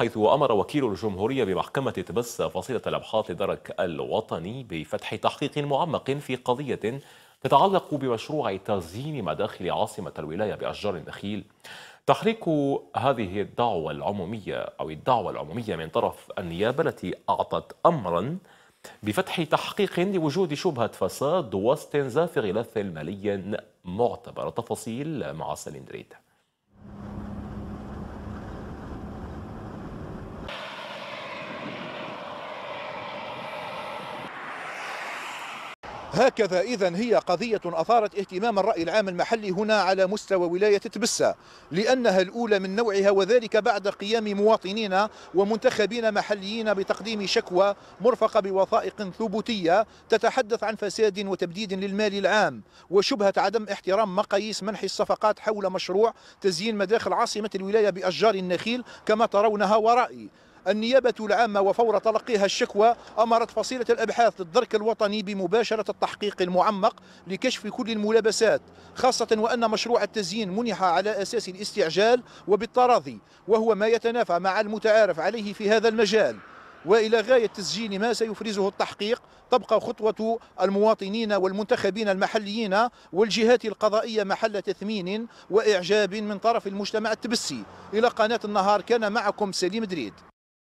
حيث أمر وكيل الجمهورية بمحكمة تبس فصيلة الأبحاث لدرك الوطني بفتح تحقيق معمق في قضية تتعلق بمشروع تزيين مداخل عاصمة الولاية بأشجار النخيل تحريك هذه الدعوة العمومية أو الدعوة العمومية من طرف النيابة التي أعطت أمرا بفتح تحقيق لوجود شبهة فساد واستنزاف غلاف مالي معتبر تفاصيل مع سليم دريد هكذا إذا هي قضية أثارت اهتمام الرأي العام المحلي هنا على مستوى ولاية تبسة لأنها الأولى من نوعها وذلك بعد قيام مواطنين ومنتخبين محليين بتقديم شكوى مرفقة بوثائق ثبوتية تتحدث عن فساد وتبديد للمال العام وشبهة عدم احترام مقاييس منح الصفقات حول مشروع تزيين مداخل عاصمة الولاية بأشجار النخيل كما ترونها ورائي النيابة العامة وفور تلقيها الشكوى أمرت فصيلة الأبحاث للدرك الوطني بمباشرة التحقيق المعمق لكشف كل الملابسات خاصة وأن مشروع التزيين منح على أساس الاستعجال وبالتراضي وهو ما يتنافى مع المتعارف عليه في هذا المجال والى غايه تسجيل ما سيفرزه التحقيق تبقى خطوه المواطنين والمنتخبين المحليين والجهات القضائيه محل تثمين واعجاب من طرف المجتمع التبسي الى قناه النهار كان معكم سليم دريد